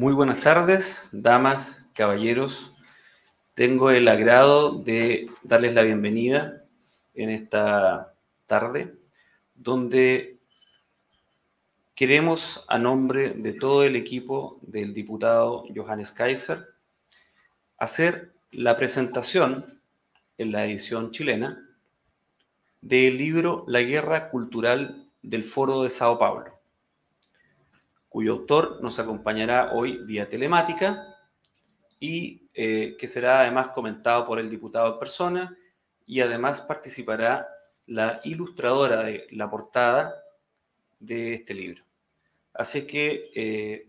Muy buenas tardes, damas, caballeros. Tengo el agrado de darles la bienvenida en esta tarde, donde queremos, a nombre de todo el equipo del diputado Johannes Kaiser, hacer la presentación en la edición chilena del libro La Guerra Cultural del Foro de Sao Paulo, cuyo autor nos acompañará hoy vía telemática y eh, que será además comentado por el diputado en persona y además participará la ilustradora de la portada de este libro. Así que eh,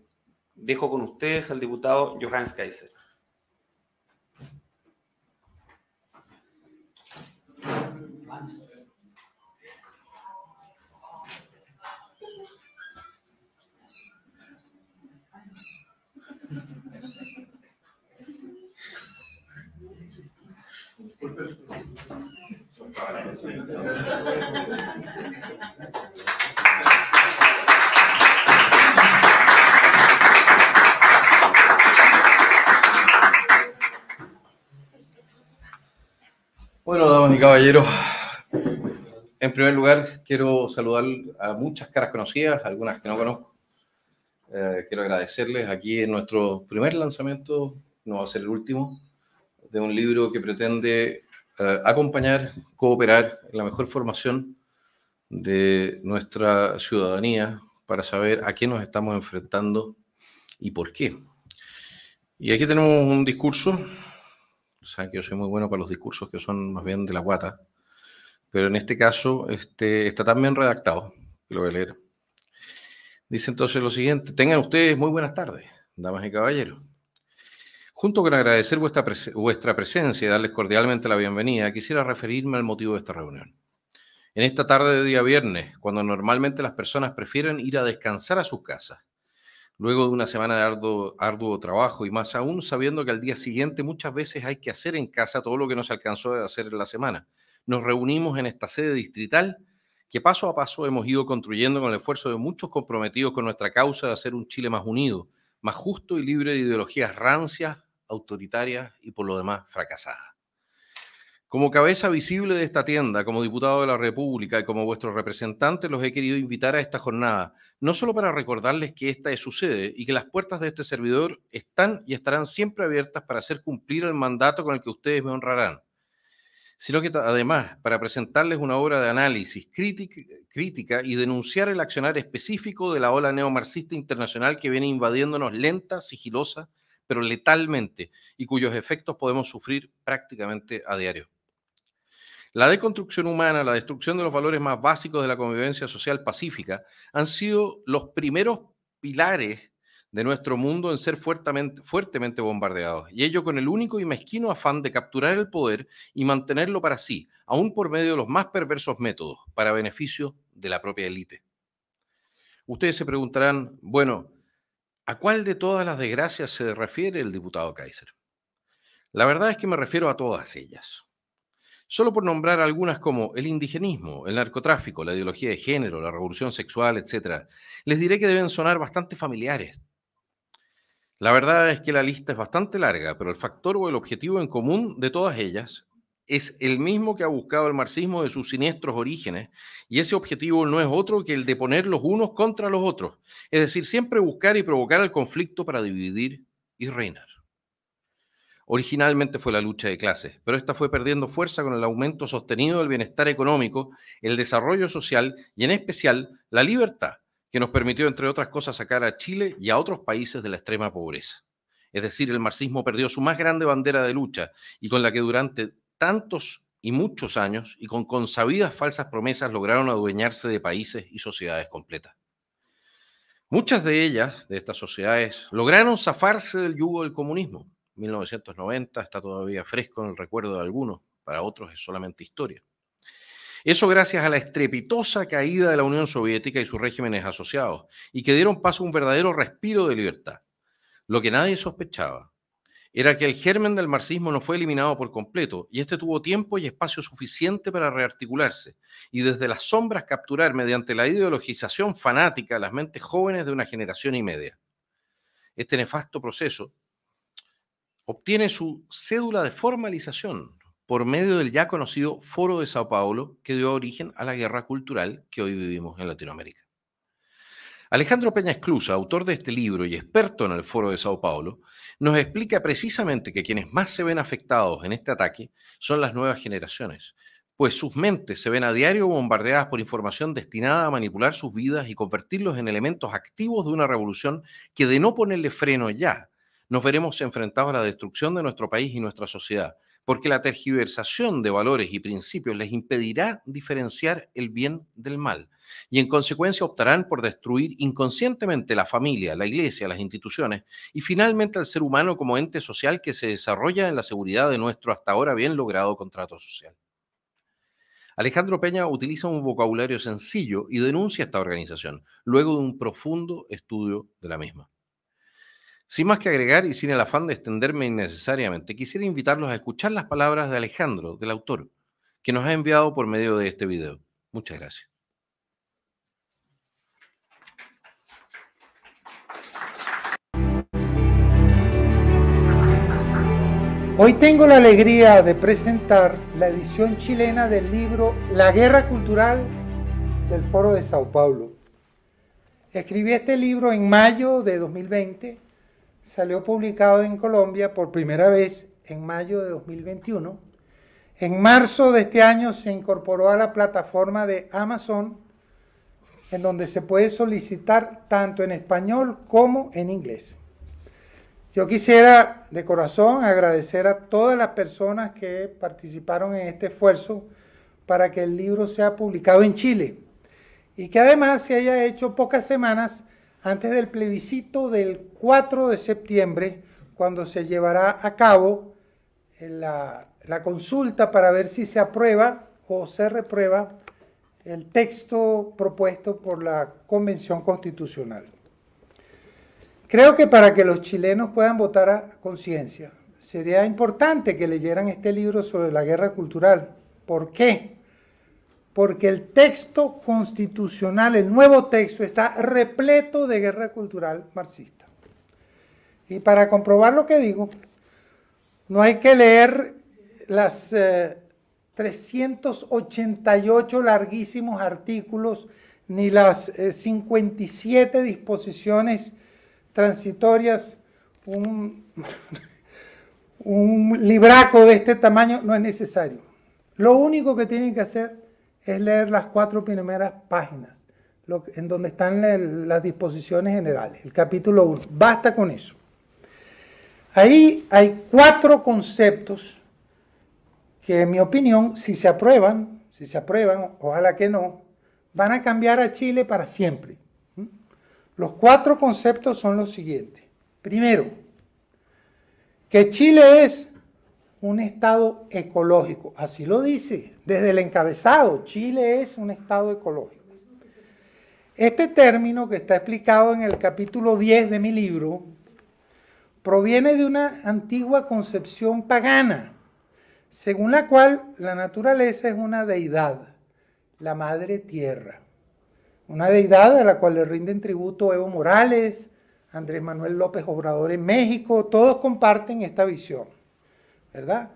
dejo con ustedes al diputado Johannes Kaiser. Bueno, damas y caballeros, en primer lugar quiero saludar a muchas caras conocidas, algunas que no conozco. Eh, quiero agradecerles aquí en nuestro primer lanzamiento, no va a ser el último, de un libro que pretende eh, acompañar, cooperar en la mejor formación de nuestra ciudadanía para saber a qué nos estamos enfrentando y por qué. Y aquí tenemos un discurso, o sea que yo soy muy bueno para los discursos que son más bien de la guata, pero en este caso este, está tan bien redactado que lo voy a leer. Dice entonces lo siguiente, tengan ustedes muy buenas tardes, damas y caballeros. Junto con agradecer vuestra, presencia y darles cordialmente la bienvenida, quisiera referirme al motivo de esta reunión. En esta tarde de día viernes, cuando normalmente las personas prefieren ir a descansar a sus casas, luego de una semana de arduo, arduo, trabajo y más aún sabiendo que al día siguiente muchas veces hay que hacer en casa todo lo que no se alcanzó a hacer en la semana. Nos reunimos en esta sede distrital que paso a paso hemos ido construyendo con el esfuerzo de muchos comprometidos con nuestra causa de hacer un Chile más unido, más justo y libre de ideologías rancias, autoritaria y por lo demás fracasada. Como cabeza visible de esta tienda, como diputado de la República y como vuestro representante, los he querido invitar a esta jornada, no solo para recordarles que esta sucede y que las puertas de este servidor están y estarán siempre abiertas para hacer cumplir el mandato con el que ustedes me honrarán, sino que además para presentarles una obra de análisis crítica, y denunciar el accionar específico de la ola neomarxista internacional que viene invadiéndonos lenta, sigilosa pero letalmente, y cuyos efectos podemos sufrir prácticamente a diario. La deconstrucción humana, la destrucción de los valores más básicos de la convivencia social pacífica, han sido los primeros pilares de nuestro mundo en ser fuertemente, bombardeados, y ello con el único y mezquino afán de capturar el poder y mantenerlo para sí, aún por medio de los más perversos métodos, para beneficio de la propia élite. Ustedes se preguntarán, bueno, ¿A cuál de todas las desgracias se refiere el diputado Kaiser? La verdad es que me refiero a todas ellas. Solo por nombrar algunas como el indigenismo, el narcotráfico, la ideología de género, la revolución sexual, etc., les diré que deben sonar bastante familiares. La verdad es que la lista es bastante larga, pero el factor o el objetivo en común de todas ellas es el mismo que ha buscado el marxismo de sus siniestros orígenes, y ese objetivo no es otro que el de poner los unos contra los otros, es decir, siempre buscar y provocar el conflicto para dividir y reinar. Originalmente fue la lucha de clases, pero esta fue perdiendo fuerza con el aumento sostenido del bienestar económico, el desarrollo social y en especial la libertad, que nos permitió, entre otras cosas, sacar a Chile y a otros países de la extrema pobreza. Es decir, el marxismo perdió su más grande bandera de lucha y con la que durante tantos y muchos años y con consabidas falsas promesas lograron adueñarse de países y sociedades completas. Muchas de ellas, de estas sociedades, lograron zafarse del yugo del comunismo. 1990 está todavía fresco en el recuerdo de algunos, para otros es solamente historia. Eso gracias a la estrepitosa caída de la Unión Soviética y sus regímenes asociados, y que dieron paso a un verdadero respiro de libertad. Lo que nadie sospechaba era que el germen del marxismo no fue eliminado por completo, y este tuvo tiempo y espacio suficiente para rearticularse, y desde las sombras capturar mediante la ideologización fanática las mentes jóvenes de una generación y media. Este nefasto proceso obtiene su cédula de formalización por medio del ya conocido Foro de Sao Paulo, que dio origen a la guerra cultural que hoy vivimos en Latinoamérica. Alejandro Peña Esclusa, autor de este libro y experto en el Foro de Sao Paulo, nos explica precisamente que quienes más se ven afectados en este ataque son las nuevas generaciones, pues sus mentes se ven a diario bombardeadas por información destinada a manipular sus vidas y convertirlos en elementos activos de una revolución que de no ponerle freno ya, nos veremos enfrentados a la destrucción de nuestro país y nuestra sociedad, porque la tergiversación de valores y principios les impedirá diferenciar el bien del mal y en consecuencia optarán por destruir inconscientemente la familia, la iglesia, las instituciones y finalmente al ser humano como ente social que se desarrolla en la seguridad de nuestro hasta ahora bien logrado contrato social. Alejandro Peña utiliza un vocabulario sencillo y denuncia esta organización, luego de un profundo estudio de la misma. Sin más que agregar y sin el afán de extenderme innecesariamente, quisiera invitarlos a escuchar las palabras de Alejandro, del autor, que nos ha enviado por medio de este video. Muchas gracias. Hoy tengo la alegría de presentar la edición chilena del libro La Guerra Cultural del Foro de Sao Paulo. Escribí este libro en mayo de 2020, salió publicado en Colombia por primera vez en mayo de 2021. En marzo de este año se incorporó a la plataforma de Amazon, en donde se puede solicitar tanto en español como en inglés. Yo quisiera de corazón agradecer a todas las personas que participaron en este esfuerzo para que el libro sea publicado en Chile y que además se haya hecho pocas semanas antes del plebiscito del 4 de septiembre, cuando se llevará a cabo eh, la, consulta para ver si se aprueba o se reprueba el texto propuesto por la Convención Constitucional. Creo que para que los chilenos puedan votar a conciencia, sería importante que leyeran este libro sobre la guerra cultural. ¿Por qué? Porque el texto constitucional, el nuevo texto, está repleto de guerra cultural marxista. Y para comprobar lo que digo, no hay que leer las 388 eh, larguísimos artículos ni las 57 eh, disposiciones transitorias, un, libraco de este tamaño no es necesario. Lo único que tienen que hacer es leer las cuatro primeras páginas, en donde están las disposiciones generales, el capítulo 1. Basta con eso. Ahí hay cuatro conceptos que en mi opinión, si se aprueban, si se aprueban, ojalá que no, van a cambiar a Chile para siempre. Los cuatro conceptos son los siguientes. Primero, que Chile es un estado ecológico, así lo dice desde el encabezado, Chile es un estado ecológico. Este término que está explicado en el capítulo 10 de mi libro proviene de una antigua concepción pagana, según la cual la naturaleza es una deidad, la madre tierra. Una deidad a la cual le rinden tributo Evo Morales, Andrés Manuel López Obrador en México, todos comparten esta visión, ¿verdad?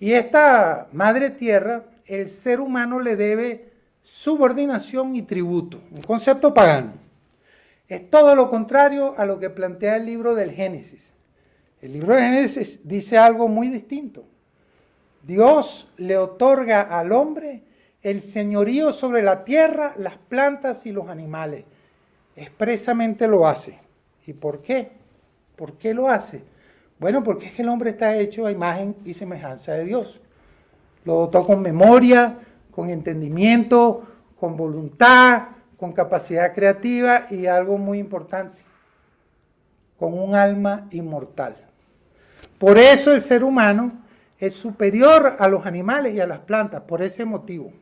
Y esta madre tierra, el ser humano le debe subordinación y tributo, un concepto pagano. Es todo lo contrario a lo que plantea el libro del Génesis. El libro del Génesis dice algo muy distinto. Dios le otorga al hombre el señorío sobre la tierra, las plantas y los animales. Expresamente lo hace. ¿Y por qué? ¿Por qué lo hace? Bueno, porque es que el hombre está hecho a imagen y semejanza de Dios. Lo dotó con memoria, con entendimiento, con voluntad, con capacidad creativa y algo muy importante, con un alma inmortal. Por eso el ser humano es superior a los animales y a las plantas, por ese motivo.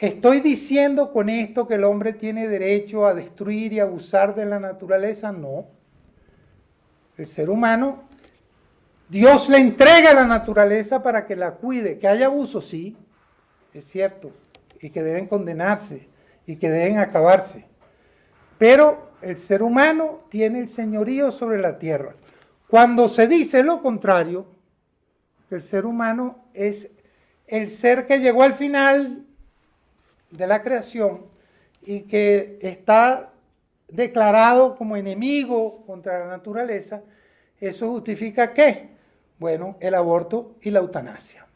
¿Estoy diciendo con esto que el hombre tiene derecho a destruir y abusar de la naturaleza? No. El ser humano, Dios le entrega la naturaleza para que la cuide. Que haya abuso, sí, es cierto, y que deben condenarse y que deben acabarse. Pero el ser humano tiene el señorío sobre la tierra. Cuando se dice lo contrario, que el ser humano es el ser que llegó al final de la creación y que está declarado como enemigo contra la naturaleza, eso justifica qué? Bueno, el aborto y la eutanasia.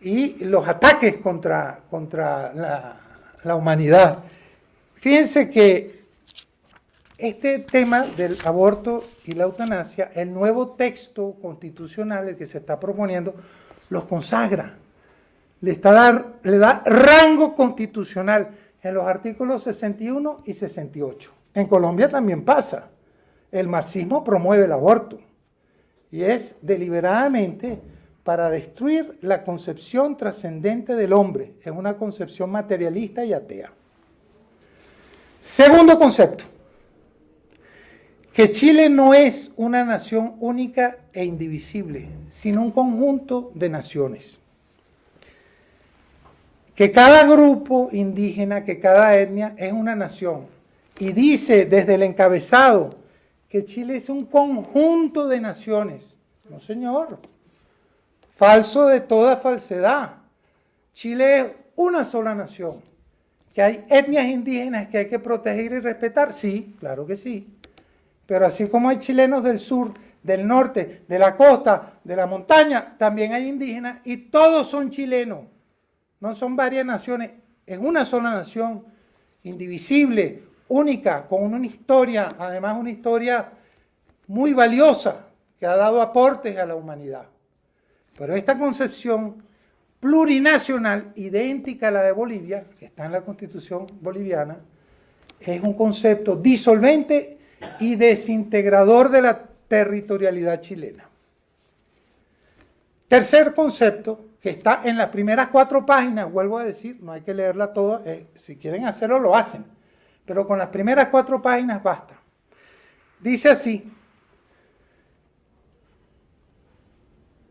Y los ataques contra, contra la, la humanidad. Fíjense que este tema del aborto y la eutanasia, el nuevo texto constitucional, que se está proponiendo, los consagra le, está dar, le da rango constitucional en los artículos 61 y 68. En Colombia también pasa. El marxismo promueve el aborto y es deliberadamente para destruir la concepción trascendente del hombre. Es una concepción materialista y atea. Segundo concepto, que Chile no es una nación única e indivisible, sino un conjunto de naciones que cada grupo indígena, que cada etnia es una nación. Y dice desde el encabezado que Chile es un conjunto de naciones. No, señor. Falso de toda falsedad. Chile es una sola nación. Que hay etnias indígenas que hay que proteger y respetar. Sí, claro que sí. Pero así como hay chilenos del sur, del norte, de la costa, de la montaña, también hay indígenas y todos son chilenos. No son varias naciones, es una sola nación, indivisible, única, con una historia, además una historia muy valiosa, que ha dado aportes a la humanidad. Pero esta concepción plurinacional, idéntica a la de Bolivia, que está en la constitución boliviana, es un concepto disolvente y desintegrador de la territorialidad chilena. Tercer concepto, que está en las primeras cuatro páginas, vuelvo a decir, no hay que leerla toda, eh, si quieren hacerlo lo hacen, pero con las primeras cuatro páginas basta. Dice así,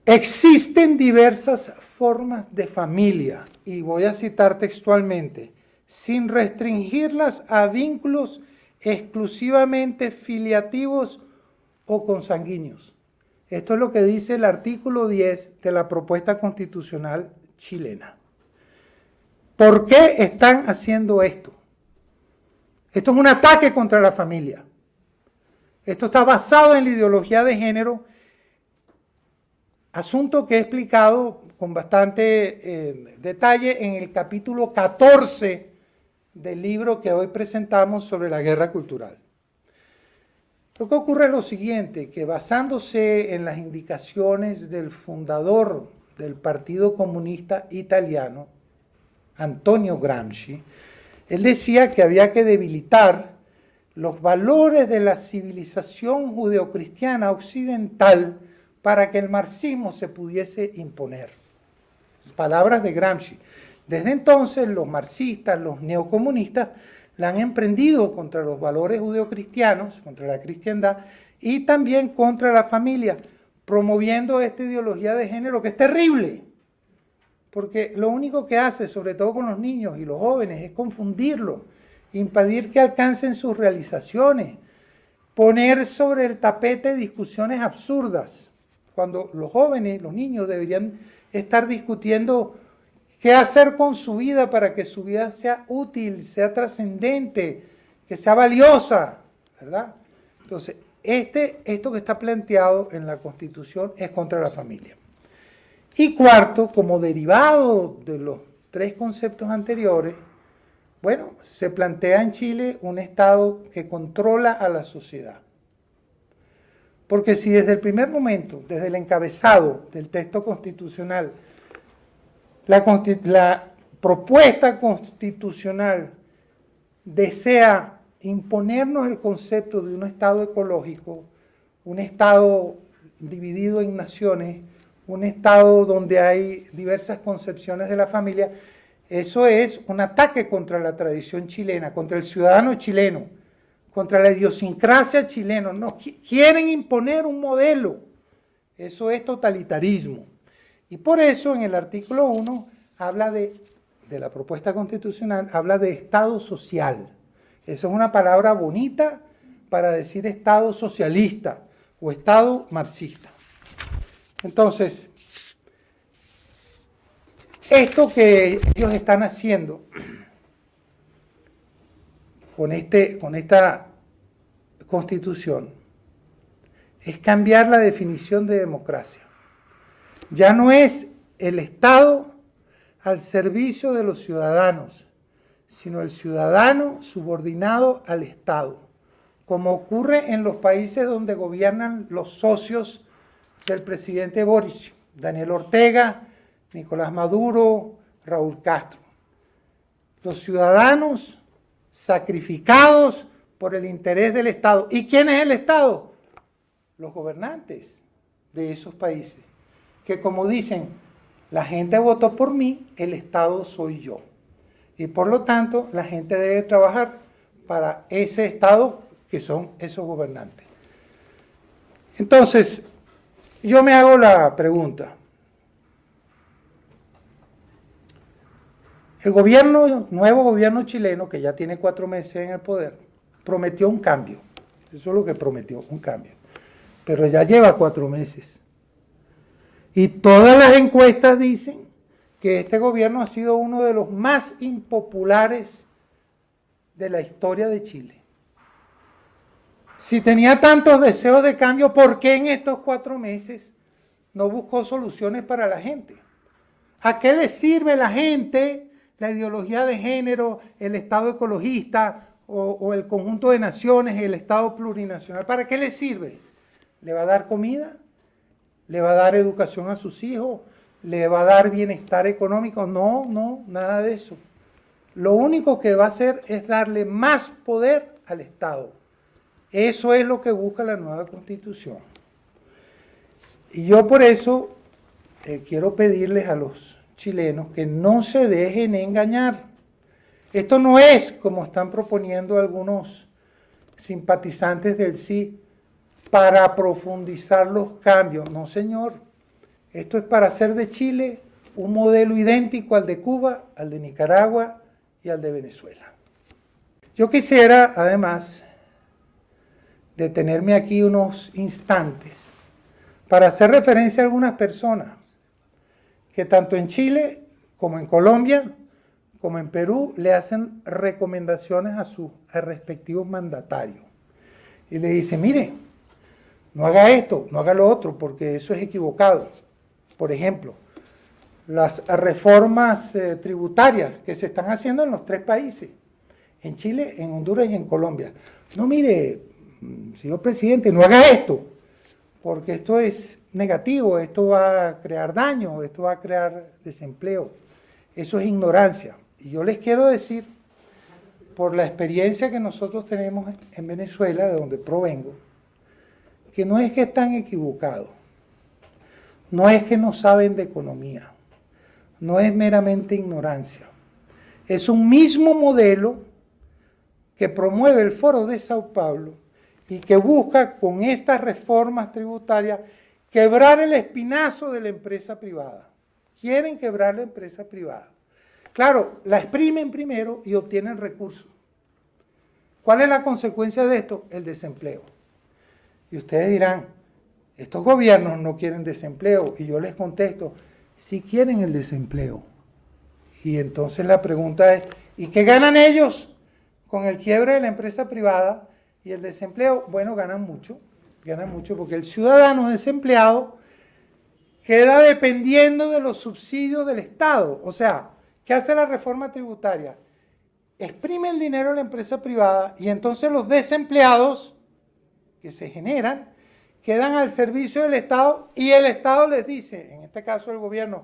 existen diversas formas de familia, y voy a citar textualmente, sin restringirlas a vínculos exclusivamente filiativos o consanguíneos. Esto es lo que dice el artículo 10 de la propuesta constitucional chilena. ¿Por qué están haciendo esto? Esto es un ataque contra la familia. Esto está basado en la ideología de género, asunto que he explicado con bastante eh, detalle en el capítulo 14 del libro que hoy presentamos sobre la guerra cultural. Lo que ocurre es lo siguiente, que basándose en las indicaciones del fundador del Partido Comunista Italiano, Antonio Gramsci, él decía que había que debilitar los valores de la civilización judeocristiana occidental para que el marxismo se pudiese imponer. Palabras de Gramsci. Desde entonces los marxistas, los neocomunistas, la han emprendido contra los valores judeocristianos, contra la cristiandad y también contra la familia, promoviendo esta ideología de género que es terrible. Porque lo único que hace, sobre todo con los niños y los jóvenes, es confundirlos, impedir que alcancen sus realizaciones, poner sobre el tapete discusiones absurdas, cuando los jóvenes, los niños deberían estar discutiendo ¿Qué hacer con su vida para que su vida sea útil, sea trascendente, que sea valiosa? ¿Verdad? Entonces, este, esto que está planteado en la Constitución es contra la familia. Y cuarto, como derivado de los tres conceptos anteriores, bueno, se plantea en Chile un Estado que controla a la sociedad. Porque si desde el primer momento, desde el encabezado del texto constitucional, la, propuesta constitucional desea imponernos el concepto de un Estado ecológico, un Estado dividido en naciones, un Estado donde hay diversas concepciones de la familia, eso es un ataque contra la tradición chilena, contra el ciudadano chileno, contra la idiosincrasia chilena. No, quieren imponer un modelo. Eso es totalitarismo. Y por eso en el artículo 1 habla de, de la propuesta constitucional, habla de Estado social. Eso es una palabra bonita para decir Estado socialista o Estado marxista. Entonces, esto que ellos están haciendo con, este, con esta constitución es cambiar la definición de democracia. Ya no es el Estado al servicio de los ciudadanos, sino el ciudadano subordinado al Estado, como ocurre en los países donde gobiernan los socios del presidente Boris, Daniel Ortega, Nicolás Maduro, Raúl Castro. Los ciudadanos sacrificados por el interés del Estado. ¿Y quién es el Estado? Los gobernantes de esos países que como dicen, la gente votó por mí, el Estado soy yo. Y por lo tanto, la gente debe trabajar para ese Estado que son esos gobernantes. Entonces, yo me hago la pregunta. El gobierno, nuevo gobierno chileno, que ya tiene cuatro meses en el poder, prometió un cambio. Eso es lo que prometió, un cambio. Pero ya lleva cuatro meses. Y todas las encuestas dicen que este gobierno ha sido uno de los más impopulares de la historia de Chile. Si tenía tantos deseos de cambio, ¿por qué en estos cuatro meses no buscó soluciones para la gente? ¿A qué le sirve la gente la ideología de género, el Estado ecologista o, o el conjunto de naciones, el Estado plurinacional? ¿Para qué le sirve? ¿Le va a dar comida? le va a dar educación a sus hijos, le va a dar bienestar económico. No, no, nada de eso. Lo único que va a hacer es darle más poder al Estado. Eso es lo que busca la nueva constitución. Y yo por eso eh, quiero pedirles a los chilenos que no se dejen engañar. Esto no es como están proponiendo algunos simpatizantes del sí, para profundizar los cambios. No, señor. Esto es para hacer de Chile un modelo idéntico al de Cuba, al de Nicaragua y al de Venezuela. Yo quisiera, además, detenerme aquí unos instantes para hacer referencia a algunas personas que tanto en Chile como en Colombia, como en Perú, le hacen recomendaciones a sus respectivos mandatarios. Y le dice, mire, no haga esto, no haga lo otro, porque eso es equivocado. Por ejemplo, las reformas eh, tributarias que se están haciendo en los tres países, en Chile, en Honduras y en Colombia. No mire, mm, señor presidente, no haga esto, porque esto es negativo, esto va a crear daño, esto va a crear desempleo. Eso es ignorancia. Y yo les quiero decir, por la experiencia que nosotros tenemos en Venezuela, de donde provengo, no es que están equivocados, no es que no saben de economía, no es meramente ignorancia. Es un mismo modelo que promueve el Foro de Sao Paulo y que busca con estas reformas tributarias quebrar el espinazo de la empresa privada. Quieren quebrar la empresa privada. Claro, la exprimen primero y obtienen recursos. ¿Cuál es la consecuencia de esto? El desempleo. Y ustedes dirán, estos gobiernos no quieren desempleo. Y yo les contesto, sí quieren el desempleo. Y entonces la pregunta es, ¿y qué ganan ellos con el quiebre de la empresa privada y el desempleo? Bueno, ganan mucho, ganan mucho porque el ciudadano desempleado queda dependiendo de los subsidios del Estado. O sea, ¿qué hace la reforma tributaria? Exprime el dinero a la empresa privada y entonces los desempleados que se generan quedan al servicio del Estado y el Estado les dice, en este caso el gobierno,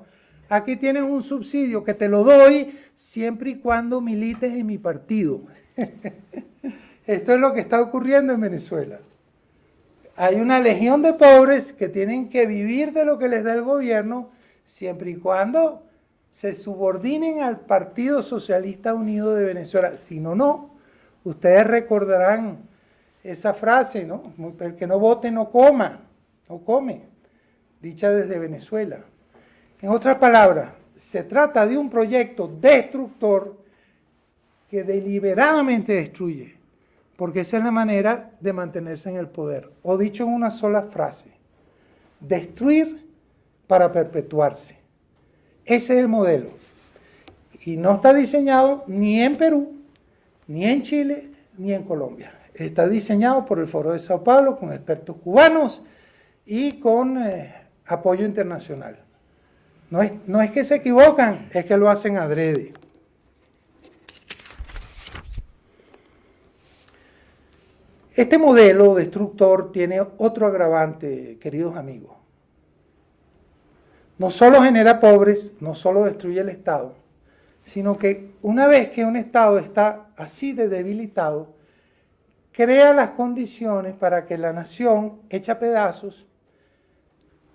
aquí tienes un subsidio que te lo doy siempre y cuando milites en mi partido. Esto es lo que está ocurriendo en Venezuela. Hay una legión de pobres que tienen que vivir de lo que les da el gobierno siempre y cuando se subordinen al Partido Socialista Unido de Venezuela. Si no, no. Ustedes recordarán esa frase, ¿no? El que no vote no coma, no come, dicha desde Venezuela. En otras palabras, se trata de un proyecto destructor que deliberadamente destruye, porque esa es la manera de mantenerse en el poder. O dicho en una sola frase, destruir para perpetuarse. Ese es el modelo. Y no está diseñado ni en Perú, ni en Chile, ni en Colombia. Está diseñado por el Foro de Sao Paulo con expertos cubanos y con eh, apoyo internacional. No es, no es que se equivocan, es que lo hacen adrede. Este modelo destructor tiene otro agravante, queridos amigos. No solo genera pobres, no solo destruye el Estado, sino que una vez que un Estado está así de debilitado, crea las condiciones para que la nación hecha pedazos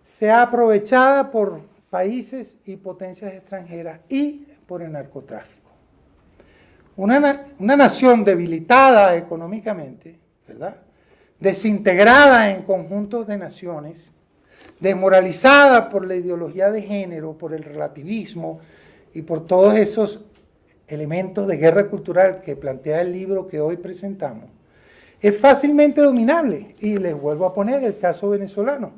sea aprovechada por países y potencias extranjeras y por el narcotráfico. Una, una nación debilitada económicamente, ¿verdad? Desintegrada en conjuntos de naciones, desmoralizada por la ideología de género, por el relativismo y por todos esos elementos de guerra cultural que plantea el libro que hoy presentamos, es fácilmente dominable. Y les vuelvo a poner el caso venezolano,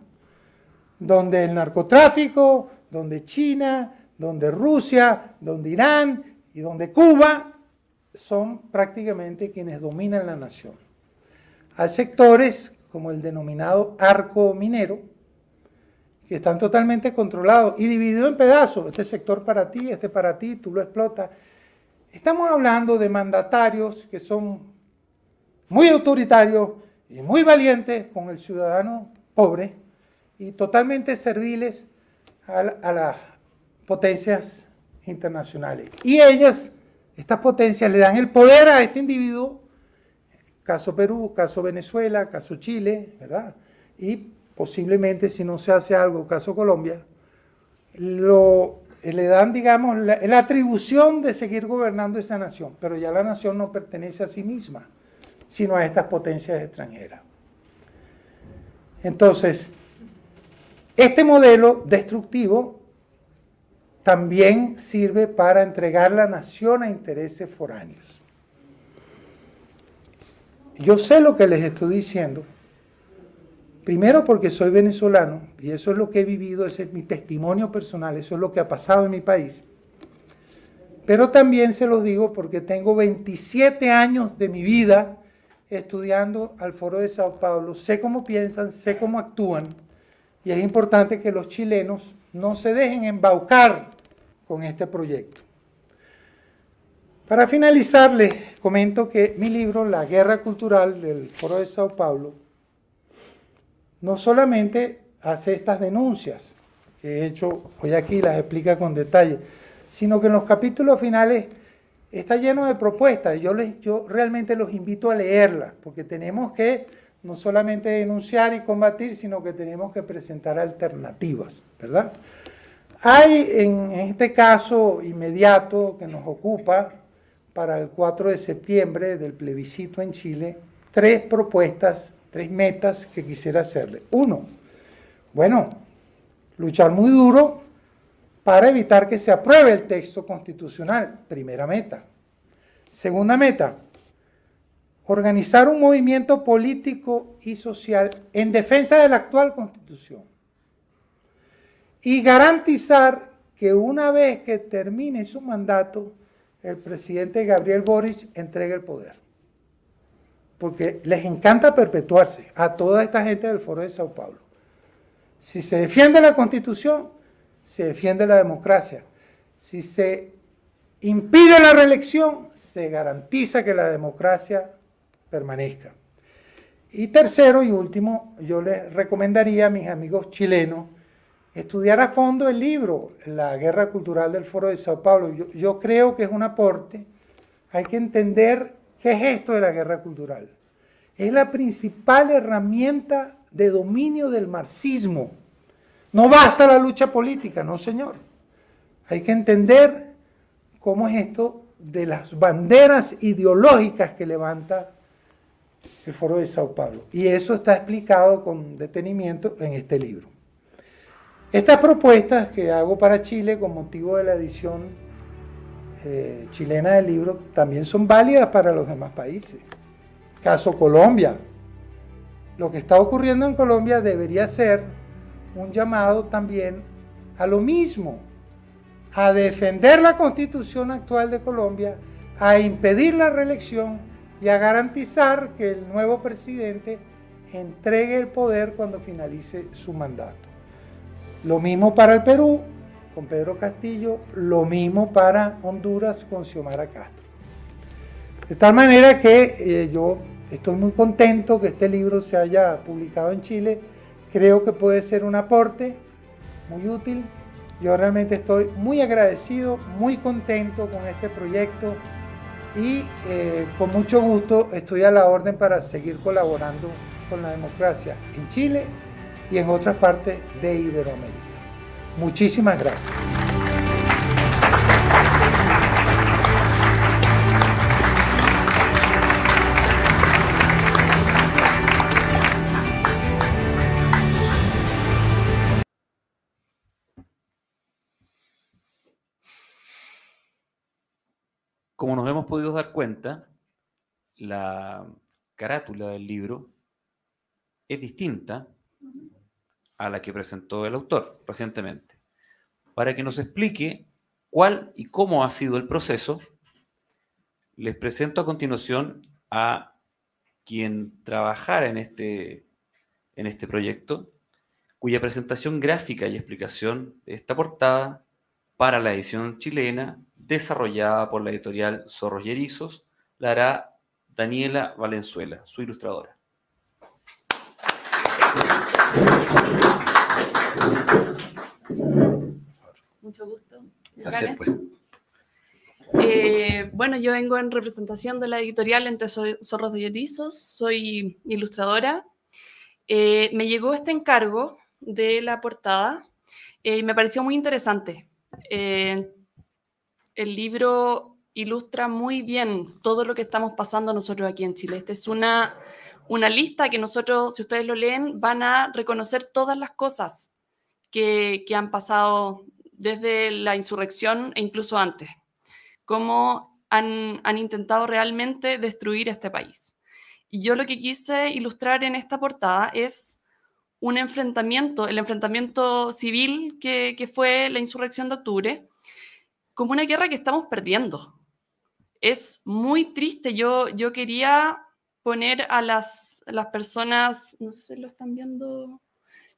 donde el narcotráfico, donde China, donde Rusia, donde Irán y donde Cuba son prácticamente quienes dominan la nación. Hay sectores como el denominado arco minero, que están totalmente controlados y divididos en pedazos. Este sector para ti, este para ti, tú lo explotas. Estamos hablando de mandatarios que son muy autoritario y muy valiente con el ciudadano pobre y totalmente serviles a, las potencias internacionales. Y ellas, estas potencias, le dan el poder a este individuo, caso Perú, caso Venezuela, caso Chile, ¿verdad? Y posiblemente si no se hace algo, caso Colombia, lo, le dan, digamos, la atribución de seguir gobernando esa nación, pero ya la nación no pertenece a sí misma sino a estas potencias extranjeras. Entonces, este modelo destructivo también sirve para entregar la nación a intereses foráneos. Yo sé lo que les estoy diciendo, primero porque soy venezolano, y eso es lo que he vivido, ese es mi testimonio personal, eso es lo que ha pasado en mi país, pero también se los digo porque tengo 27 años de mi vida estudiando al Foro de Sao Paulo, sé cómo piensan, sé cómo actúan, y es importante que los chilenos no se dejen embaucar con este proyecto. Para finalizar, les comento que mi libro, La Guerra Cultural del Foro de Sao Paulo, no solamente hace estas denuncias, que he hecho hoy aquí las explica con detalle, sino que en los capítulos finales Está lleno de propuestas. Yo, les, yo realmente los invito a leerlas, porque tenemos que no solamente denunciar y combatir, sino que tenemos que presentar alternativas, ¿verdad? Hay en este caso inmediato que nos ocupa para el 4 de septiembre del plebiscito en Chile, tres propuestas, tres metas que quisiera hacerle. Uno, bueno, luchar muy duro para evitar que se apruebe el texto constitucional. Primera meta. Segunda meta, organizar un movimiento político y social en defensa de la actual constitución y garantizar que una vez que termine su mandato, el presidente Gabriel Boric entregue el poder. Porque les encanta perpetuarse a toda esta gente del Foro de Sao Paulo. Si se defiende la constitución, se defiende la democracia. Si se impide la reelección, se garantiza que la democracia permanezca. Y tercero y último, yo les recomendaría a mis amigos chilenos estudiar a fondo el libro La Guerra Cultural del Foro de Sao Paulo. Yo, yo creo que es un aporte. Hay que entender qué es esto de la guerra cultural. Es la principal herramienta de dominio del marxismo no basta la lucha política, no señor. Hay que entender cómo es esto de las banderas ideológicas que levanta el Foro de Sao Paulo. Y eso está explicado con detenimiento en este libro. Estas propuestas que hago para Chile con motivo de la edición eh, chilena del libro también son válidas para los demás países. Caso Colombia. Lo que está ocurriendo en Colombia debería ser un llamado también a lo mismo, a defender la constitución actual de Colombia, a impedir la reelección y a garantizar que el nuevo presidente entregue el poder cuando finalice su mandato. Lo mismo para el Perú con Pedro Castillo, lo mismo para Honduras con Xiomara Castro. De tal manera que eh, yo estoy muy contento que este libro se haya publicado en Chile Creo que puede ser un aporte muy útil. Yo realmente estoy muy agradecido, muy contento con este proyecto y eh, con mucho gusto estoy a la orden para seguir colaborando con la democracia en Chile y en otras partes de Iberoamérica. Muchísimas gracias. Como nos hemos podido dar cuenta, la carátula del libro es distinta a la que presentó el autor recientemente, para que nos explique cuál y cómo ha sido el proceso les presento a continuación a quien trabajara en este, en este proyecto, cuya presentación gráfica y explicación de esta portada para la edición chilena desarrollada por la editorial Zorros y Erizos, la hará Daniela Valenzuela, su ilustradora. Mucho gusto. Pues. Eh, bueno, yo vengo en representación de la editorial Entre Zorros y Erizos, soy ilustradora. Eh, me llegó este encargo de la portada eh, y me pareció muy interesante el libro ilustra muy bien todo lo que estamos pasando nosotros aquí en Chile. Esta es una, una lista que nosotros, si ustedes lo leen, van a reconocer todas las cosas que, han pasado desde la insurrección e incluso antes, cómo han, intentado realmente destruir este país. Y yo lo que quise ilustrar en esta portada es un enfrentamiento, el enfrentamiento civil que, fue la insurrección de octubre, como una guerra que estamos perdiendo. Es muy triste. Yo, yo quería poner a las, las personas, no sé si lo están viendo,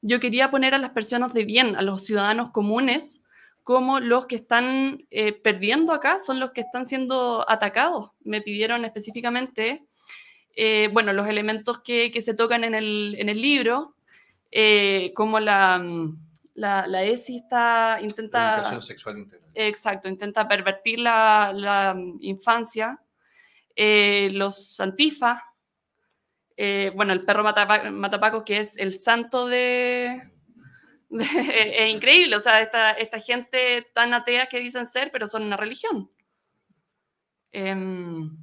yo quería poner a las personas de bien, a los ciudadanos comunes, como los que están eh, perdiendo acá son los que están siendo atacados. Me pidieron específicamente, eh, bueno, los elementos que, que se tocan en el, en el libro, eh, como la mm, la, la ESI está, intenta... sexual Exacto, intenta pervertir la, mm, infancia. Eh, los santifas, eh, bueno, el perro matapaco, que es el santo de... es increíble, o sea, esta, esta, gente tan atea que dicen ser, pero son una religión. Em,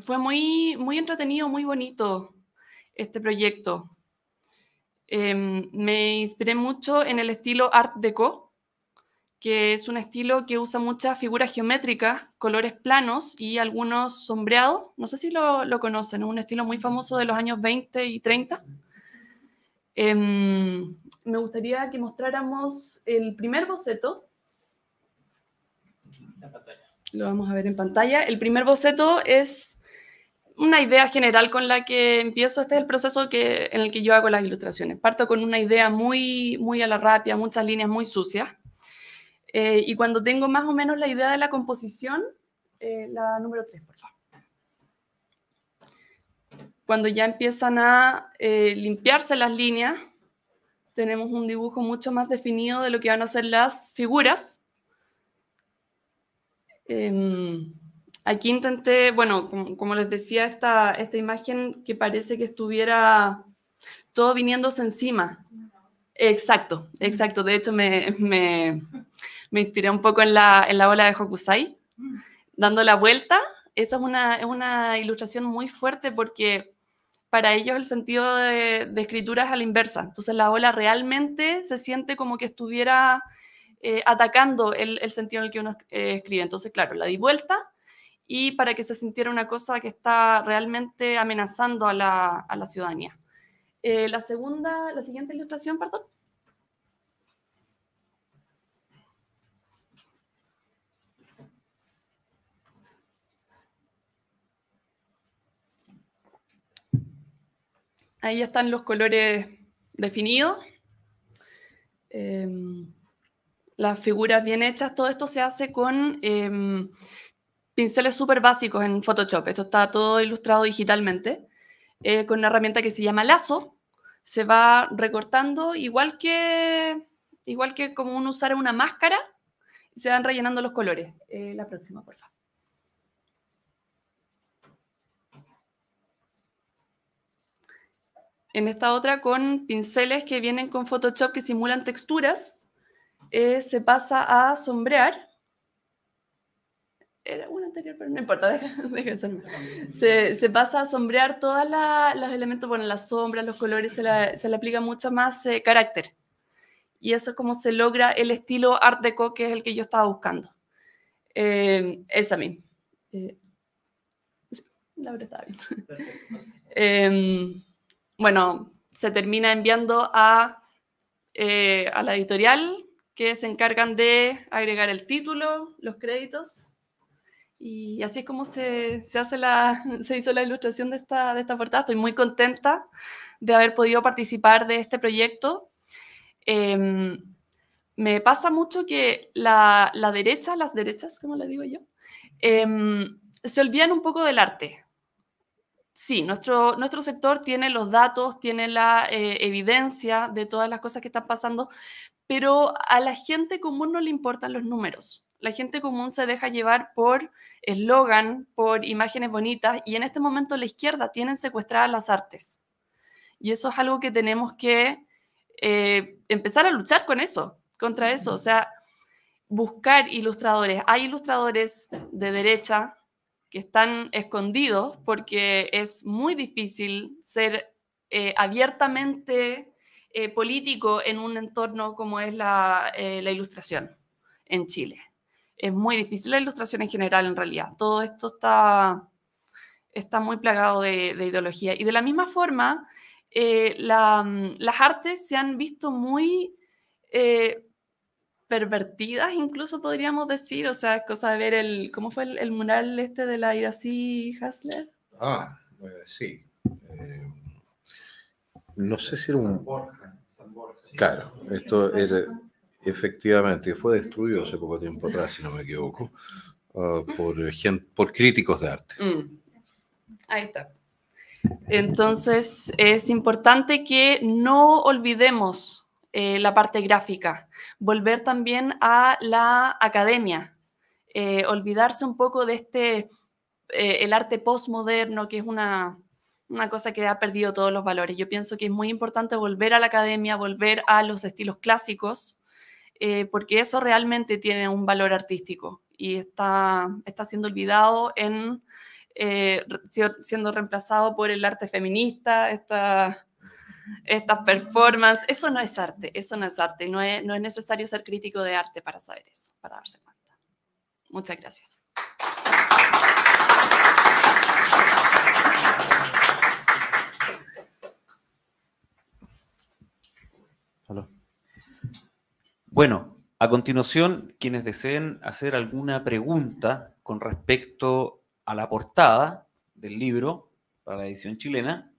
fue muy, muy entretenido, muy bonito este proyecto. Em, me inspiré mucho en el estilo Art Deco, que es un estilo que usa muchas figuras geométricas, colores planos y algunos sombreados. No sé si lo, conocen, es un estilo muy famoso de los años 20 y 30. Em, me gustaría que mostráramos el primer boceto. Lo vamos a ver en pantalla. El primer boceto es una idea general con la que empiezo. Este es el proceso en el que yo hago las ilustraciones. Parto con una idea muy, muy a la rápida, muchas líneas muy sucias. Eh, y cuando tengo más o menos la idea de la composición, eh, la número 3, por favor. Cuando ya empiezan a eh, limpiarse las líneas, tenemos un dibujo mucho más definido de lo que van a ser las figuras. Em, Aquí intenté, bueno, como, les decía, esta, esta imagen que parece que estuviera todo viniéndose encima. Exacto, exacto. De hecho, me, inspiré un poco en la, en ola de Hokusai, dando la vuelta. Esa es una, ilustración muy fuerte porque para ellos el sentido de, escritura es a la inversa. Entonces la ola realmente se siente como que estuviera eh, atacando el, sentido en el que uno eh, escribe. Entonces, claro, la di vuelta y para que se sintiera una cosa que está realmente amenazando a la, ciudadanía. Eh, la segunda, la siguiente ilustración, perdón. Ahí están los colores definidos. Em, las figuras bien hechas, todo esto se hace con em, pinceles súper básicos en Photoshop. Esto está todo ilustrado digitalmente. Eh, con una herramienta que se llama lazo. Se va recortando igual que, igual que como uno usara una máscara. Y se van rellenando los colores. Eh, la próxima, por favor. En esta otra con pinceles que vienen con Photoshop que simulan texturas, eh, se pasa a sombrear era una anterior, pero no importa, deja, ah, se, pasa a sombrear todos los elementos, bueno, las sombras, los colores, se, se le aplica mucho más eh, carácter. Y eso es como se logra el estilo Art Deco, que es el que yo estaba buscando. Eh, a mí. Eh, Laura bien. Em, bueno, se termina enviando a, eh, a la editorial, que se encargan de agregar el título, los créditos y así es como se, hace la, se hizo la ilustración de esta, de esta portada. Estoy muy contenta de haber podido participar de este proyecto. Em, me pasa mucho que la, derecha, las derechas, como le digo yo, em, se olvidan un poco del arte. Sí, nuestro, nuestro sector tiene los datos, tiene la eh, evidencia de todas las cosas que están pasando, pero a la gente común no le importan los números la gente común se deja llevar por eslogan, por imágenes bonitas y en este momento la izquierda tiene secuestradas las artes. Y eso es algo que tenemos que eh, empezar a luchar con eso, contra eso. O sea, buscar ilustradores. Hay ilustradores de derecha que están escondidos porque es muy difícil ser eh, abiertamente eh, político en un entorno como es la ilustración en Chile es muy difícil la ilustración en general, en realidad. Todo esto está, está muy plagado de, ideología. Y de la misma forma, eh, las artes se han visto muy eh, pervertidas, incluso podríamos decir. O sea, es cosa de ver el. ¿Cómo fue el, mural este de la Iracy Hasler? Ah, eh, sí. no sé si era un. Claro, esto era Efectivamente, fue destruido hace poco tiempo atrás, si no me equivoco, ah, por, por críticos de arte. Mm. Ahí está. Entonces, es importante que no olvidemos eh, la parte gráfica, volver también a la academia, eh, olvidarse un poco de este, eh, el arte postmoderno, que es una, una cosa que ha perdido todos los valores. Yo pienso que es muy importante volver a la academia, volver a los estilos clásicos, eh, porque eso realmente tiene un valor artístico y está, está siendo olvidado en, eh, siendo reemplazado por el arte feminista, estas performances. Eso no es arte, eso no es arte. No es, no es necesario ser crítico de arte para saber eso, para darse cuenta. Muchas gracias. Bueno, a continuación, quienes deseen hacer alguna pregunta con respecto a la portada del libro para la edición chilena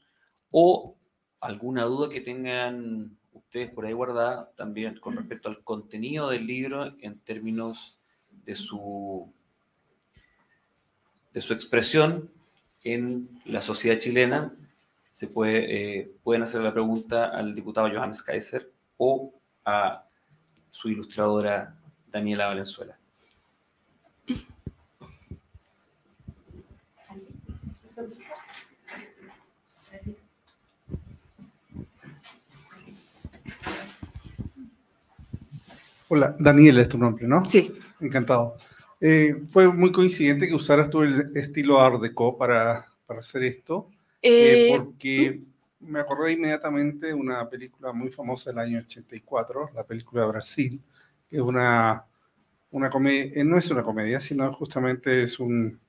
o alguna duda que tengan ustedes por ahí guardada también con mm. respecto al contenido del libro en términos de su, de su expresión en la sociedad chilena, se puede, eh, pueden hacer la pregunta al diputado Johannes Kaiser o a su ilustradora Daniela Valenzuela. Hola, Daniela es tu nombre, ¿no? Sí. Encantado. Eh, fue muy coincidente que usaras tú el estilo Art Deco para, hacer esto, eh, eh, porque mm me acordé inmediatamente de una película muy famosa del año 84, la película Brasil, que es una, una comedia, eh, no es una comedia, sino justamente es un,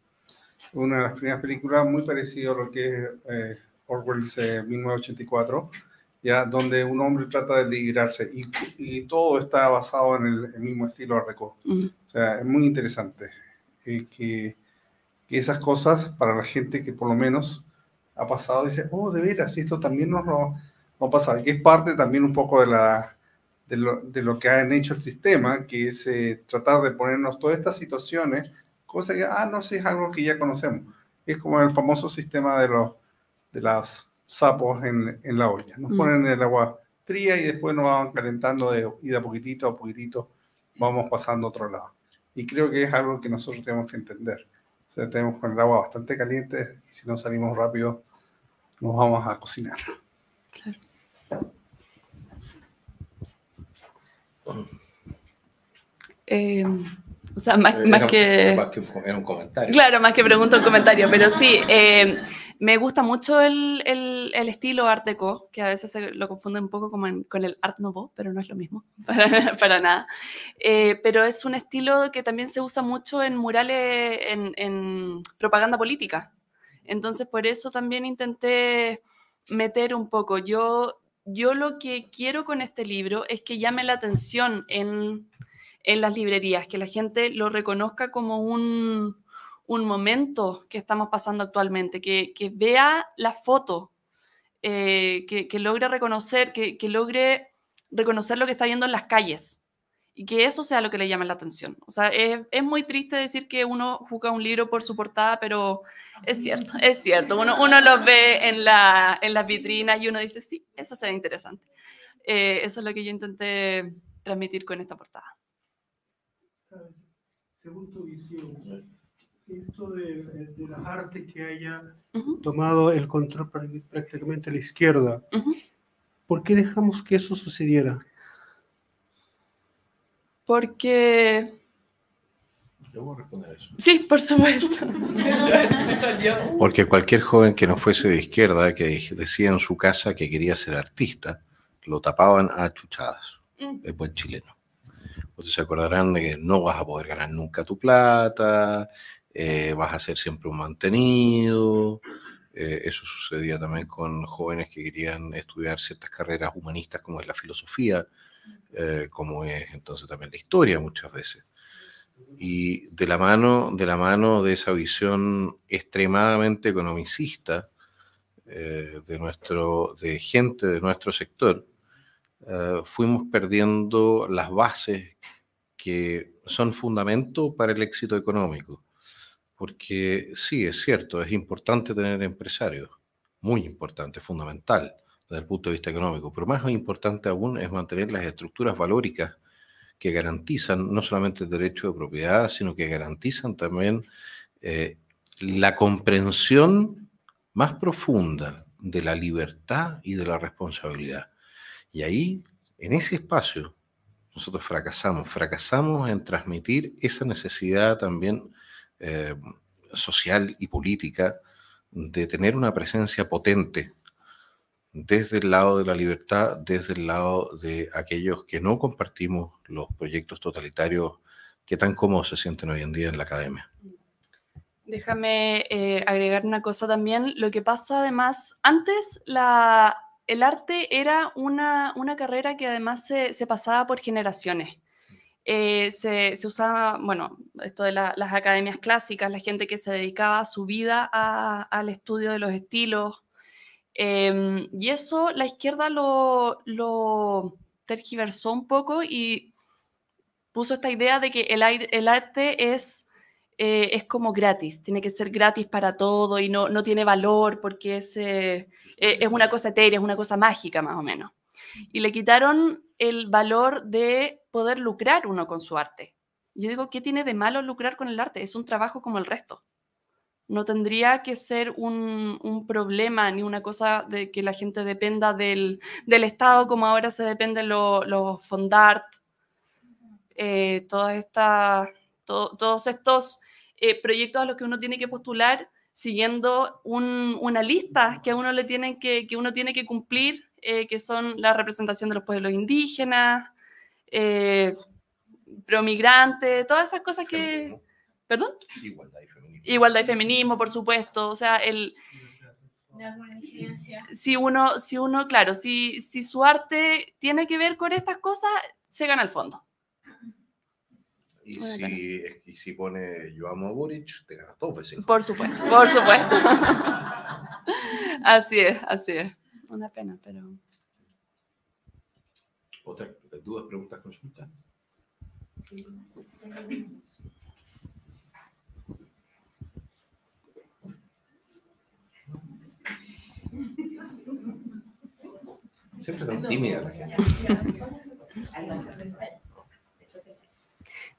una de las primeras películas muy parecida a lo que es eh, Orwell's 1984, eh, ya donde un hombre trata de liberarse y, todo está basado en el, mismo estilo de mm. O sea, es muy interesante eh, que esas cosas para la gente que por lo menos ha pasado, dice, oh, de veras, esto también nos lo, ha pasado, que es parte también un poco de, lo, que han hecho el sistema, que es eh, tratar de ponernos todas estas situaciones, cosas que, ah, no sé, es algo que ya conocemos. Es como el famoso sistema de los las sapos en, la olla. Nos ponen mm. ponen el agua fría y después nos van calentando de, y de a poquitito a poquitito vamos pasando otro lado. Y creo que es algo que nosotros tenemos que entender. O sea, tenemos con el agua bastante caliente y si no salimos rápido, nos vamos a cocinar. Claro. Em, o sea, más, que... Más un, comentario. Claro, más que pregunta un comentario, pero sí. Em, me gusta mucho el, estilo Art Deco, que a veces se lo confunden un poco con el Art Nouveau, pero no es lo mismo, para, nada. Eh, pero es un estilo que también se usa mucho en murales, en, propaganda política. Entonces, por eso también intenté meter un poco. Yo, yo lo que quiero con este libro es que llame la atención en las librerías, que la gente lo reconozca como un un momento que estamos pasando actualmente, que, vea la foto, eh, que, logre reconocer, que, logre reconocer lo que está viendo en las calles y que eso sea lo que le llame la atención. O sea, es, muy triste decir que uno juzga un libro por su portada, pero es cierto, es cierto. Uno, uno los ve en, la, en las vitrinas y uno dice, sí, eso será interesante. Eh, eso es lo que yo intenté transmitir con esta portada. visión, esto de, las artes que haya tomado el control prácticamente a la izquierda, ¿por qué dejamos que eso sucediera? Porque... Yo voy a responder eso. Sí, por supuesto. Porque cualquier joven que no fuese de izquierda, que decía en su casa que quería ser artista, lo tapaban a chuchadas. Mm. Es buen chileno. Ustedes se acordarán de que no vas a poder ganar nunca tu plata, eh, vas a ser siempre un mantenido. Eh, eso sucedía también con jóvenes que querían estudiar ciertas carreras humanistas como es la filosofía, eh, como es entonces también la historia muchas veces. Y de la mano de, la mano de esa visión extremadamente economicista de, nuestro, de gente de nuestro sector, fuimos perdiendo las bases que son fundamento para el éxito económico porque sí, es cierto, es importante tener empresarios, muy importante, fundamental desde el punto de vista económico, pero más importante aún es mantener las estructuras valóricas que garantizan no solamente el derecho de propiedad, sino que garantizan también eh, la comprensión más profunda de la libertad y de la responsabilidad. Y ahí, en ese espacio, nosotros fracasamos, fracasamos en transmitir esa necesidad también eh, social y política de tener una presencia potente desde el lado de la libertad, desde el lado de aquellos que no compartimos los proyectos totalitarios que tan cómodos se sienten hoy en día en la academia. Déjame eh, agregar una cosa también. Lo que pasa además, antes la, el arte era una, una carrera que además se, se pasaba por generaciones. Eh, se, usaba, bueno, esto de las academias clásicas, la gente que se dedicaba su vida al estudio de los estilos. Em, y eso la izquierda lo, tergiversó un poco y puso esta idea de que el, arte es, eh, es como gratis, tiene que ser gratis para todo y no, no tiene valor porque es, eh, es una cosa etérea, es una cosa mágica más o menos y le quitaron el valor de poder lucrar uno con su arte. Yo digo, ¿qué tiene de malo lucrar con el arte? Es un trabajo como el resto. No tendría que ser un, problema ni una cosa de que la gente dependa del, Estado como ahora se dependen los fondart, eh, todas todos estos eh, proyectos a los que uno tiene que postular siguiendo una lista que, uno le que uno tiene que cumplir eh, que son la representación de los pueblos indígenas, eh, promigrantes, todas esas cosas que... ¿Perdón? Igualdad y feminismo. Igualdad y feminismo, por supuesto. O sea, el... Si uno, si uno, claro, si, si su arte tiene que ver con estas cosas, se gana el fondo. Y, si, y si pone yo amo a Boric, te ganas todo, veces. Por supuesto, por supuesto. así es, así es una pena, pero... otra dudas, preguntas, consultas? Siempre tan tímida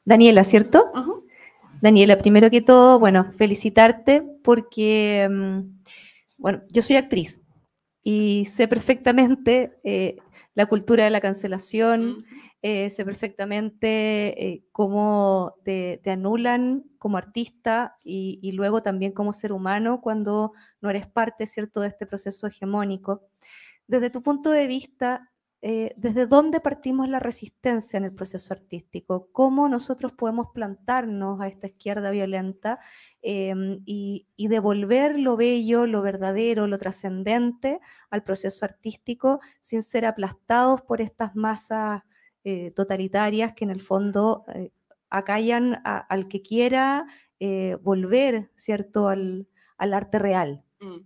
Daniela, ¿cierto? Daniela, primero que todo, bueno, felicitarte porque, mm, bueno, yo soy actriz, y sé perfectamente eh, la cultura de la cancelación, mm. eh, sé perfectamente eh, cómo te, anulan como artista y, y, luego también como ser humano cuando no eres parte, ¿cierto?, de este proceso hegemónico. Desde tu punto de vista, eh, desde dónde partimos la resistencia en el proceso artístico, cómo nosotros podemos plantarnos a esta izquierda violenta em, y, devolver lo bello, lo verdadero, lo trascendente al proceso artístico sin ser aplastados por estas masas eh, totalitarias que en el fondo eh, acallan al que quiera volver, ¿cierto?, al, arte real. Mm.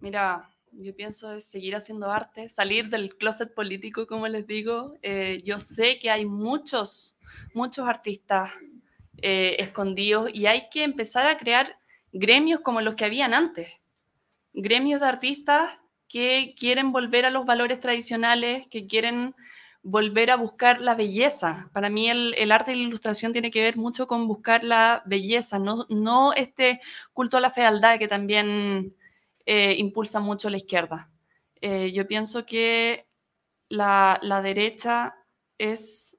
mira, yo pienso es seguir haciendo arte, salir del closet político, como les digo. Eh, yo sé que hay muchos, muchos artistas eh, escondidos y hay que empezar a crear gremios como los que habían antes, gremios de artistas que quieren volver a los valores tradicionales, que quieren volver a buscar la belleza. Para mí el, arte y la ilustración tiene que ver mucho con buscar la belleza, no, no este culto a la fealdad que también eh, impulsa mucho la izquierda. Eh, yo pienso que la, derecha es,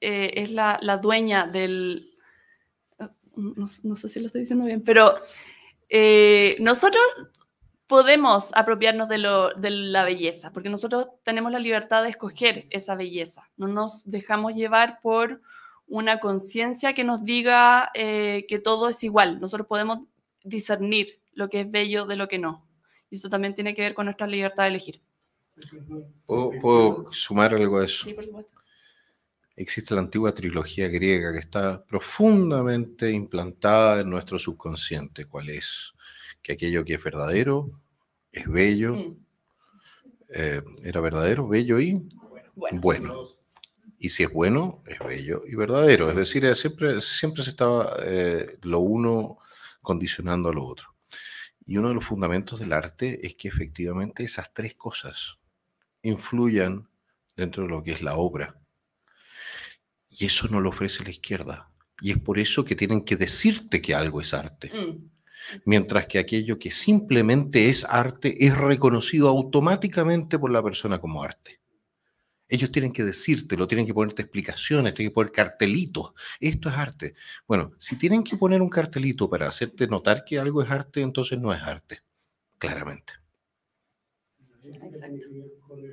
eh, es la, dueña del... No, sé si lo estoy diciendo bien, pero nosotros podemos apropiarnos de, la belleza, porque nosotros tenemos la libertad de escoger esa belleza. No nos dejamos llevar por una conciencia que nos diga que todo es igual. Nosotros podemos discernir lo que es bello de lo que no. Y eso también tiene que ver con nuestra libertad de elegir. ¿Puedo, sumar algo a eso? Sí, por supuesto. Existe la antigua trilogía griega que está profundamente implantada en nuestro subconsciente, cuál es que aquello que es verdadero, es bello, mm. eh, era verdadero, bello y bueno. Y si es bueno, es bello y verdadero. Es decir, eh, siempre, siempre se estaba eh, lo uno condicionando a lo otro. Y uno de los fundamentos del arte es que efectivamente esas tres cosas influyan dentro de lo que es la obra. Y eso no lo ofrece la izquierda. Y es por eso que tienen que decirte que algo es arte. Mm, Mientras que aquello que simplemente es arte es reconocido automáticamente por la persona como arte. Ellos tienen que decírtelo, tienen que ponerte explicaciones, tienen que poner cartelitos. Esto es arte. Bueno, si tienen que poner un cartelito para hacerte notar que algo es arte, entonces no es arte, claramente. Exacto. Bueno,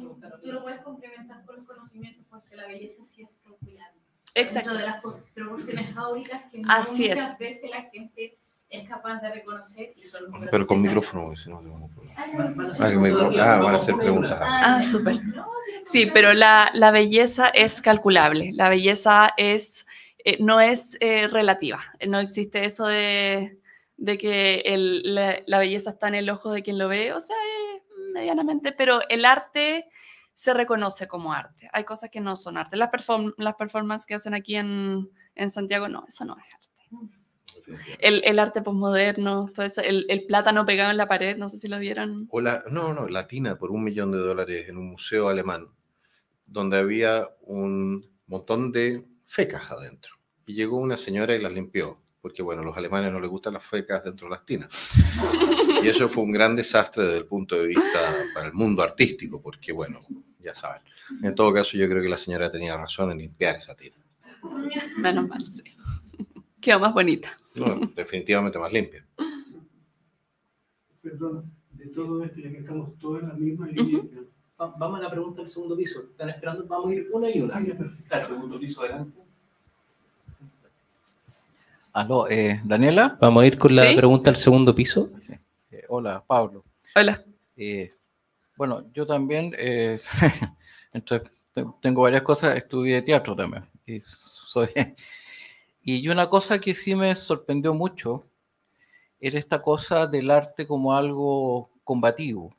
tú, tú, lo puedes complementar con los conocimientos, porque la belleza sí es popular. Exacto. Dentro de las proporciones áuricas que muchas veces la gente es capaz de reconocer y Pero con micrófono, si no Ah, van a hacer preguntas. Ah, súper. Sí, pero la, belleza es calculable. La belleza es, eh, no es eh, relativa. No existe eso de, que la, belleza está en el ojo de quien lo ve. O sea, eh, medianamente, pero el arte se reconoce como arte. Hay cosas que no son arte. Las, las performances que hacen aquí en, en Santiago, no, eso no es arte. Mm el, arte posmoderno todo el, plátano pegado en la pared, no sé si lo vieron. O no, la tina por un millón de dólares en un museo alemán, donde había un montón de fecas adentro. Y llegó una señora y las limpió, porque bueno, a los alemanes no les gustan las fecas dentro de las tinas. Y eso fue un gran desastre desde el punto de vista para el mundo artístico, porque bueno, ya saben. En todo caso, yo creo que la señora tenía razón en limpiar esa tina. Menos mal, sí. Queda más bonita. definitivamente más limpia. Perdón, de todo esto, ya que estamos todos en la misma línea. vamos a la pregunta del segundo piso. Están esperando, vamos a ir una y una. Ah, segundo piso, adelante. Aló, eh, Daniela. Vamos a ir con la pregunta del segundo piso. Eh, hola, Pablo. Hola. Eh, bueno, yo también, entonces, tengo varias cosas, estudié teatro también. Y soy y una cosa que sí me sorprendió mucho era esta cosa del arte como algo combativo.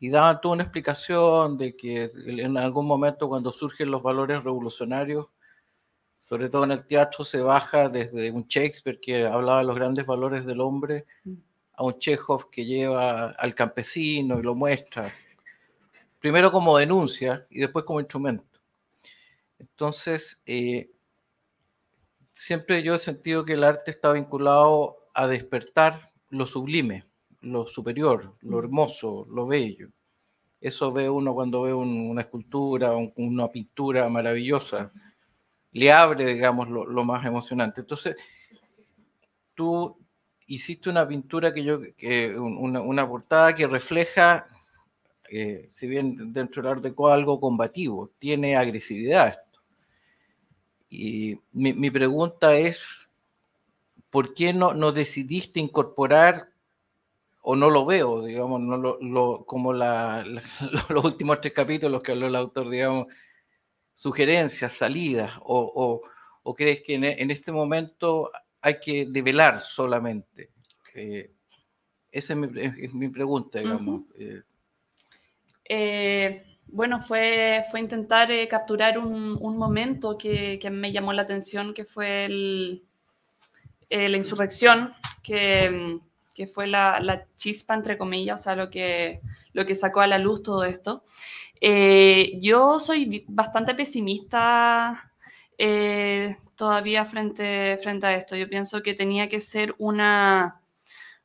Y daba toda una explicación de que en algún momento cuando surgen los valores revolucionarios, sobre todo en el teatro, se baja desde un Shakespeare que hablaba de los grandes valores del hombre mm. a un Chekhov que lleva al campesino y lo muestra, primero como denuncia y después como instrumento. Entonces, eh, siempre yo he sentido que el arte está vinculado a despertar lo sublime, lo superior, lo hermoso, lo bello. Eso ve uno cuando ve una escultura, una pintura maravillosa. Le abre, digamos, lo, más emocionante. Entonces, tú hiciste una pintura que yo, una, portada que refleja, eh, si bien dentro del arte algo combativo, tiene agresividad y mi, pregunta es, ¿por qué no, no, decidiste incorporar, o no lo veo, digamos, como los últimos tres capítulos que habló el autor, digamos, sugerencias, salidas, o, crees que en, este momento hay que develar solamente? Eh, esa es mi, pregunta, digamos. Bueno, fue, fue intentar eh, capturar un, momento que, me llamó la atención, que fue eh, la insurrección, que, fue la, chispa, entre comillas, o sea, lo que, lo que sacó a la luz todo esto. Eh, yo soy bastante pesimista todavía frente, frente a esto. Yo pienso que tenía que ser una,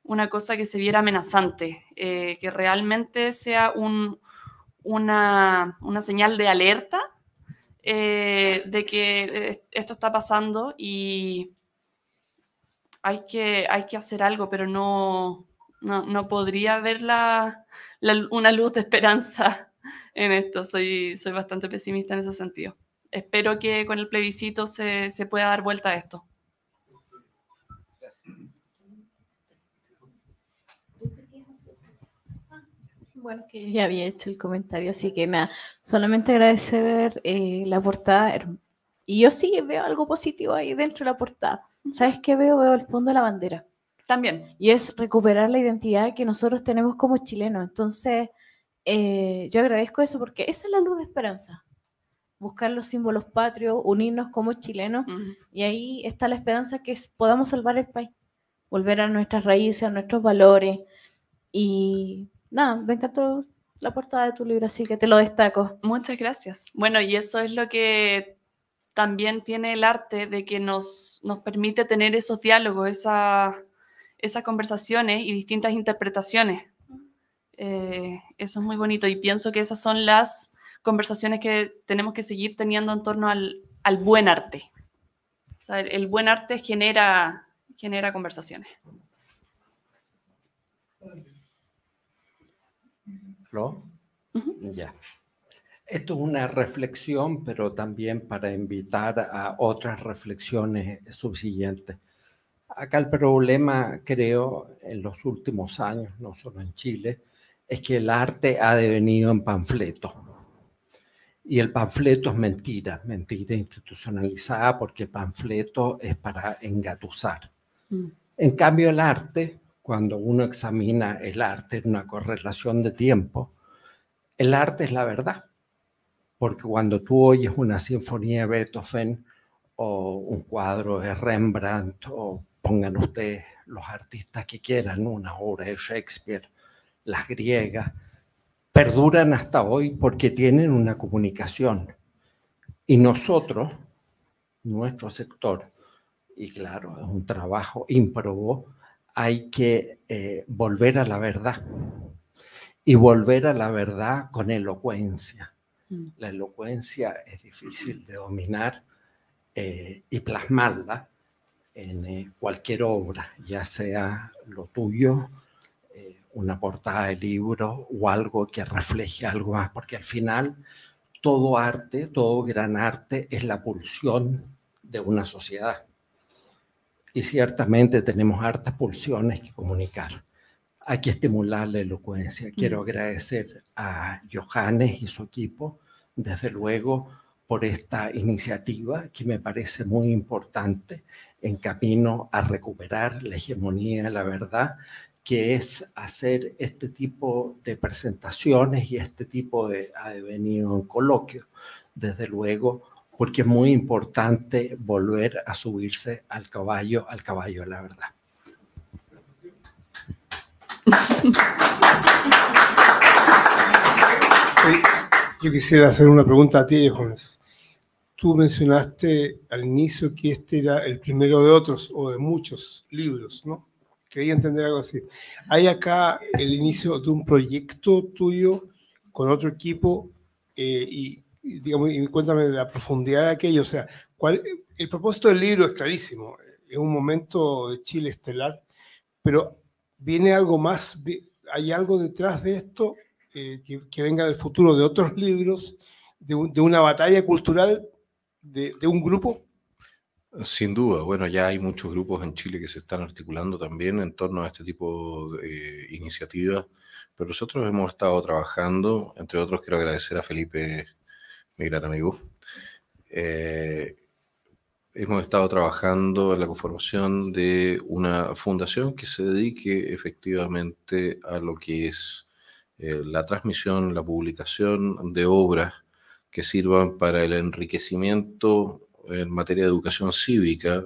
una cosa que se viera amenazante, que realmente sea un una, señal de alerta eh, de que eh, esto está pasando y hay que, hay que hacer algo, pero no, no, podría haber una luz de esperanza en esto. Soy, soy bastante pesimista en ese sentido. Espero que con el plebiscito se pueda dar vuelta a esto. bueno, que ya había hecho el comentario, así que nada, solamente agradecer eh, la portada. Y yo sí veo algo positivo ahí dentro de la portada. ¿Sabes qué veo? Veo el fondo de la bandera. También. Y es recuperar la identidad que nosotros tenemos como chilenos. Entonces, eh, yo agradezco eso porque esa es la luz de esperanza. Buscar los símbolos patrios, unirnos como chilenos. Y ahí está la esperanza que podamos salvar el país. Volver a nuestras raíces, a nuestros valores. Y nada, me encantó la portada de tu libro, así que te lo destaco. Muchas gracias. Bueno, y eso es lo que también tiene el arte de que nos, permite tener esos diálogos, esas conversaciones y distintas interpretaciones. Eh, eso es muy bonito y pienso que esas son las conversaciones que tenemos que seguir teniendo en torno al, buen arte. el, buen arte genera, genera conversaciones. Ya. Esto es una reflexión, pero también para invitar a otras reflexiones subsiguientes. Acá el problema, creo, en los últimos años, no solo en Chile, es que el arte ha devenido en panfleto. Y el panfleto es mentira, mentira institucionalizada, porque el panfleto es para engatusar. Mm. En cambio, el arte cuando uno examina el arte en una correlación de tiempo, el arte es la verdad. Porque cuando tú oyes una sinfonía de Beethoven o un cuadro de Rembrandt o pongan ustedes los artistas que quieran una obra de Shakespeare, las griegas, perduran hasta hoy porque tienen una comunicación. Y nosotros, nuestro sector, y claro, es un trabajo improbo, hay que eh, volver a la verdad y volver a la verdad con elocuencia. Mm. La elocuencia es difícil de dominar eh, y plasmarla en eh, cualquier obra, ya sea lo tuyo, una portada de libro o algo que refleje algo más, porque al final todo arte, todo gran arte es la pulsión de una sociedad y ciertamente tenemos hartas pulsiones que comunicar. Hay que estimular la elocuencia. Quiero agradecer a Johannes y su equipo, desde luego, por esta iniciativa que me parece muy importante en camino a recuperar la hegemonía de la verdad, que es hacer este tipo de presentaciones y este tipo de advenido en coloquio. Desde luego, porque es muy importante volver a subirse al caballo, al caballo, la verdad. Yo quisiera hacer una pregunta a ti, Jóvenes. Tú mencionaste al inicio que este era el primero de otros o de muchos libros, ¿no? Quería entender algo así. ¿Hay acá el inicio de un proyecto tuyo con otro equipo eh, y y cuéntame de la profundidad de aquello. O sea, cuál, el propósito del libro es clarísimo. Es un momento de Chile estelar, pero viene algo más, hay algo detrás de esto eh, que, venga del futuro de otros libros, de, una batalla cultural de, un grupo. Sin duda, bueno, ya hay muchos grupos en Chile que se están articulando también en torno a este tipo de eh, iniciativas, pero nosotros hemos estado trabajando, entre otros quiero agradecer a Felipe mi gran amigo. Eh, hemos estado trabajando en la conformación de una fundación que se dedique efectivamente a lo que es eh, la transmisión, la publicación de obras que sirvan para el enriquecimiento en materia de educación cívica,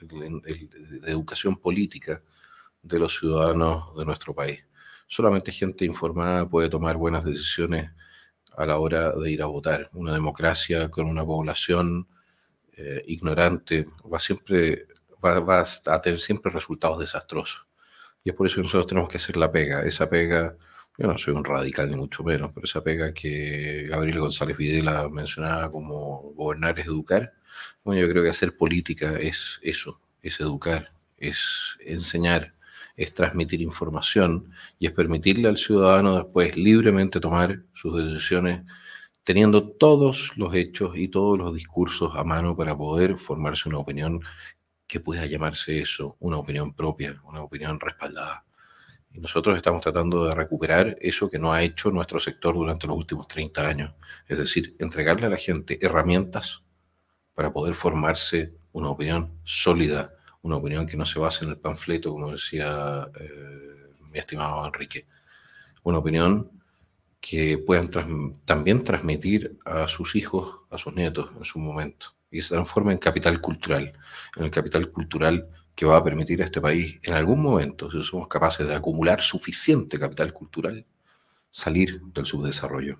de educación política de los ciudadanos de nuestro país. Solamente gente informada puede tomar buenas decisiones a la hora de ir a votar. Una democracia con una población eh, ignorante va, siempre, va a tener siempre resultados desastrosos. Y es por eso que nosotros tenemos que hacer la pega. Esa pega, yo no soy un radical ni mucho menos, pero esa pega que Gabriel González Videla mencionaba como gobernar es educar. Bueno, yo creo que hacer política es eso, es educar, es enseñar, es transmitir información y es permitirle al ciudadano después libremente tomar sus decisiones teniendo todos los hechos y todos los discursos a mano para poder formarse una opinión que pueda llamarse eso, una opinión propia, una opinión respaldada. Y nosotros estamos tratando de recuperar eso que no ha hecho nuestro sector durante los últimos 30 años, es decir, entregarle a la gente herramientas para poder formarse una opinión sólida una opinión que no se base en el panfleto, como decía eh, mi estimado Enrique. Una opinión que puedan también transmitir a sus hijos, a sus nietos en su momento, y se transforme en capital cultural, en el capital cultural que va a permitir a este país, en algún momento, si somos capaces de acumular suficiente capital cultural, salir del subdesarrollo.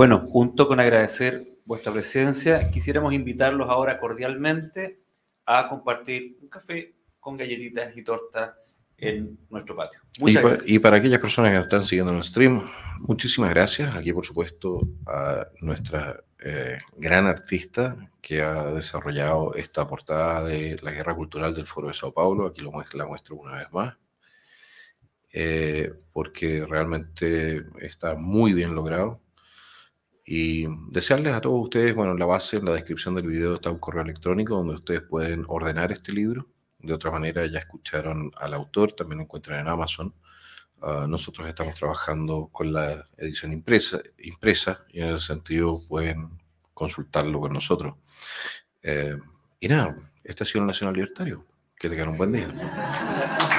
Bueno, junto con agradecer vuestra presencia, quisiéramos invitarlos ahora cordialmente a compartir un café con galletitas y tortas en nuestro patio. Muchas y, gracias. Para, y para aquellas personas que nos están siguiendo en el stream, muchísimas gracias. Aquí, por supuesto, a nuestra eh, gran artista que ha desarrollado esta portada de la Guerra Cultural del Foro de Sao Paulo. Aquí lo muestro, la muestro una vez más. Eh, porque realmente está muy bien logrado. Y desearles a todos ustedes, bueno, en la base, en la descripción del video está un correo electrónico donde ustedes pueden ordenar este libro. De otra manera, ya escucharon al autor, también lo encuentran en Amazon. Ah, nosotros estamos trabajando con la edición impresa, impresa y en ese sentido pueden consultarlo con nosotros. Eh, y nada, este ha sido el Nacional Libertario. Que tengan un buen día.